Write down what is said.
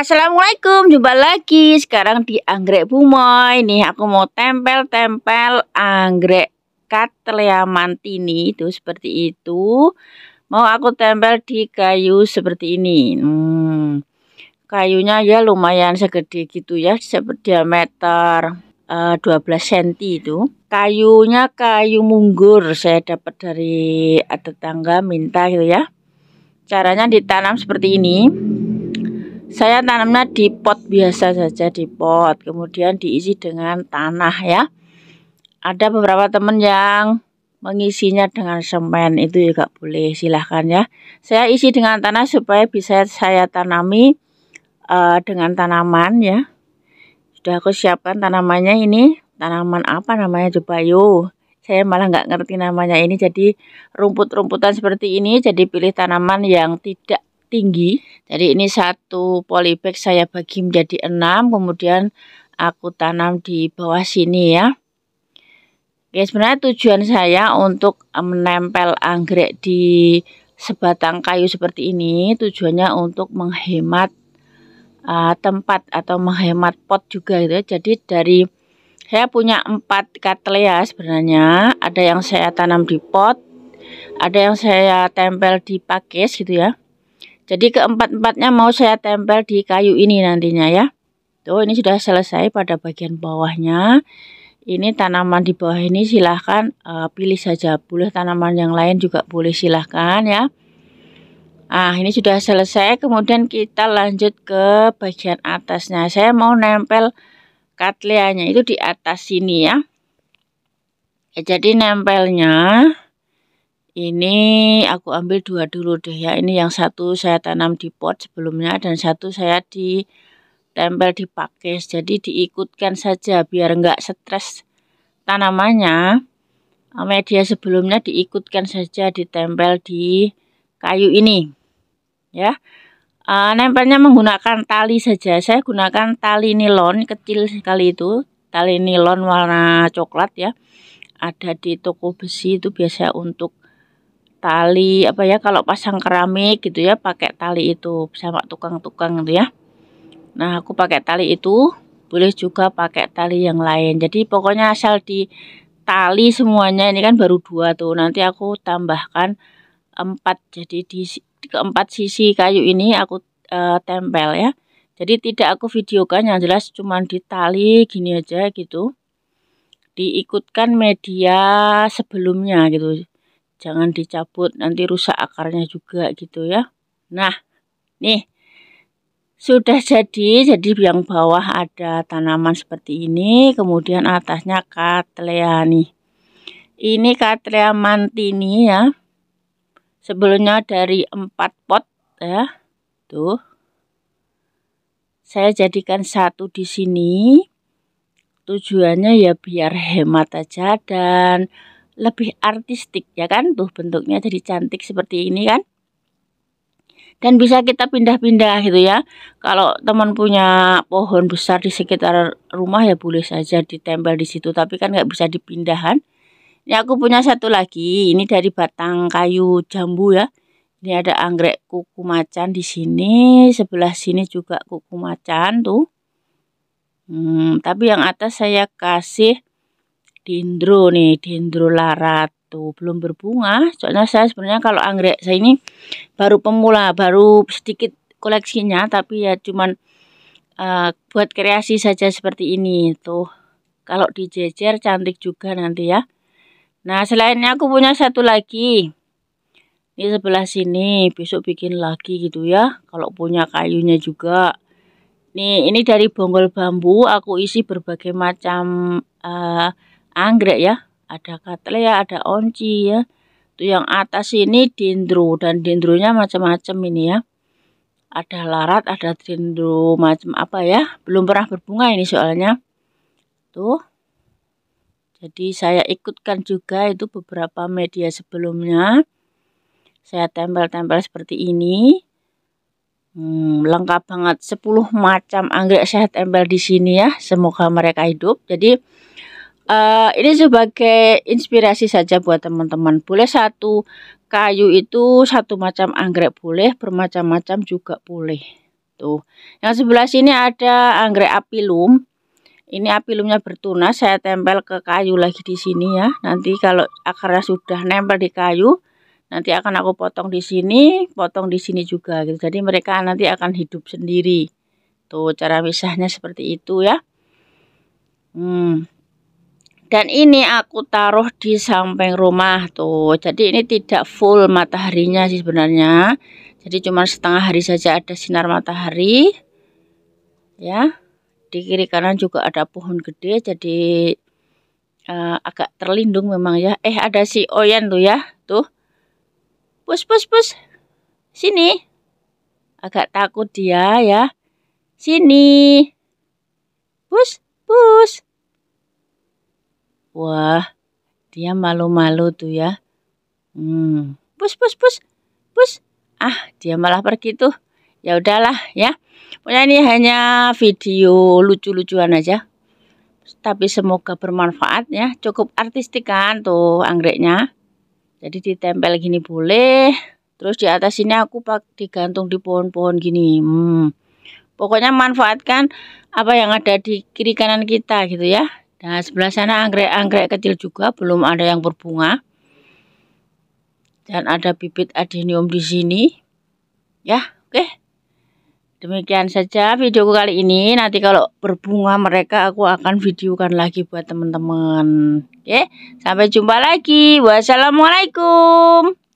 Assalamualaikum, jumpa lagi sekarang di Anggrek Bumoy ini, aku mau tempel-tempel anggrek Cattleya mantini itu seperti itu Mau aku tempel di kayu seperti ini hmm, Kayunya ya lumayan segede gitu ya, seperti diameter uh, 12 cm itu Kayunya kayu munggur, saya dapat dari tetangga minta gitu ya Caranya ditanam seperti ini saya tanamnya di pot biasa saja di pot kemudian diisi dengan tanah ya ada beberapa teman yang mengisinya dengan semen itu juga boleh silahkan ya saya isi dengan tanah supaya bisa saya tanami uh, dengan tanaman ya sudah aku siapkan tanamannya ini tanaman apa namanya yuk. saya malah nggak ngerti namanya ini jadi rumput-rumputan seperti ini jadi pilih tanaman yang tidak tinggi. Jadi ini satu polybag saya bagi menjadi enam, kemudian aku tanam di bawah sini ya. Oke, sebenarnya tujuan saya untuk menempel anggrek di sebatang kayu seperti ini, tujuannya untuk menghemat uh, tempat atau menghemat pot juga gitu. Ya. Jadi dari saya punya empat katlea ya sebenarnya, ada yang saya tanam di pot, ada yang saya tempel di pakis gitu ya. Jadi keempat-empatnya mau saya tempel di kayu ini nantinya ya. Tuh ini sudah selesai pada bagian bawahnya. Ini tanaman di bawah ini silahkan uh, pilih saja. Boleh tanaman yang lain juga boleh silahkan ya. Ah ini sudah selesai. Kemudian kita lanjut ke bagian atasnya. Saya mau nempel katleanya itu di atas sini ya. ya jadi nempelnya ini aku ambil dua dulu deh ya. Ini yang satu saya tanam di pot sebelumnya dan satu saya ditempel di pakis. Jadi diikutkan saja biar enggak stres tanamannya. Media sebelumnya diikutkan saja ditempel di kayu ini. Ya. Uh, nempelnya menggunakan tali saja. Saya gunakan tali nilon kecil sekali itu, tali nilon warna coklat ya. Ada di toko besi itu biasa untuk tali apa ya kalau pasang keramik gitu ya pakai tali itu sama tukang-tukang gitu ya nah aku pakai tali itu boleh juga pakai tali yang lain jadi pokoknya asal di tali semuanya ini kan baru dua tuh nanti aku tambahkan empat jadi di keempat sisi kayu ini aku e, tempel ya jadi tidak aku videokan yang jelas cuma di tali gini aja gitu diikutkan media sebelumnya gitu jangan dicabut nanti rusak akarnya juga gitu ya nah nih sudah jadi jadi yang bawah ada tanaman seperti ini kemudian atasnya katlea nih ini katlea mantini ya sebelumnya dari empat pot ya tuh saya jadikan satu di sini tujuannya ya biar hemat aja dan lebih artistik ya kan tuh bentuknya jadi cantik seperti ini kan dan bisa kita pindah-pindah gitu ya kalau teman punya pohon besar di sekitar rumah ya boleh saja ditempel di situ tapi kan nggak bisa dipindahan ini aku punya satu lagi ini dari batang kayu jambu ya ini ada anggrek kuku macan di sini sebelah sini juga kuku macan tuh hmm, tapi yang atas saya kasih dendro nih, dendro larat tuh belum berbunga. Soalnya saya sebenarnya kalau anggrek saya ini baru pemula, baru sedikit koleksinya tapi ya cuman uh, buat kreasi saja seperti ini tuh. Kalau dijejer cantik juga nanti ya. Nah, selainnya aku punya satu lagi. Ini sebelah sini, besok bikin lagi gitu ya. Kalau punya kayunya juga. Nih, ini dari bonggol bambu aku isi berbagai macam uh, anggrek ya. Ada katlea, ya, ada onci ya. Tuh yang atas ini dendro dan dendronya macam-macam ini ya. Ada larat, ada dendro macam apa ya? Belum pernah berbunga ini soalnya. Tuh. Jadi saya ikutkan juga itu beberapa media sebelumnya. Saya tempel-tempel seperti ini. Hmm, lengkap banget 10 macam anggrek saya tempel di sini ya. Semoga mereka hidup. Jadi Uh, ini sebagai inspirasi saja buat teman-teman. Boleh satu kayu itu satu macam anggrek boleh, bermacam-macam juga boleh. Tuh. Yang sebelah sini ada anggrek apilum. Ini apilumnya bertunas, saya tempel ke kayu lagi di sini ya. Nanti kalau akarnya sudah nempel di kayu, nanti akan aku potong di sini, potong di sini juga gitu. Jadi mereka nanti akan hidup sendiri. Tuh cara misahnya seperti itu ya. Hmm, dan ini aku taruh di samping rumah tuh jadi ini tidak full mataharinya sih sebenarnya jadi cuma setengah hari saja ada sinar matahari ya di kiri kanan juga ada pohon gede jadi uh, agak terlindung memang ya eh ada si oyen tuh ya tuh pus pus pus sini agak takut dia ya sini pus pus Wah, dia malu-malu tuh ya. Hmm, pus, pus, pus, pus. Ah, dia malah pergi tuh. Ya udahlah ya. Pokoknya ini hanya video lucu-lucuan aja. Tapi semoga bermanfaat ya. Cukup artistik kan tuh anggreknya. Jadi ditempel gini boleh. Terus di atas ini aku pak digantung di pohon-pohon gini. Hmm. Pokoknya manfaatkan apa yang ada di kiri kanan kita gitu ya. Nah, sebelah sana anggrek-anggrek kecil juga belum ada yang berbunga. Dan ada bibit adenium di sini. Ya, oke. Demikian saja videoku kali ini. Nanti kalau berbunga mereka aku akan videokan lagi buat teman-teman. Oke, sampai jumpa lagi. Wassalamualaikum.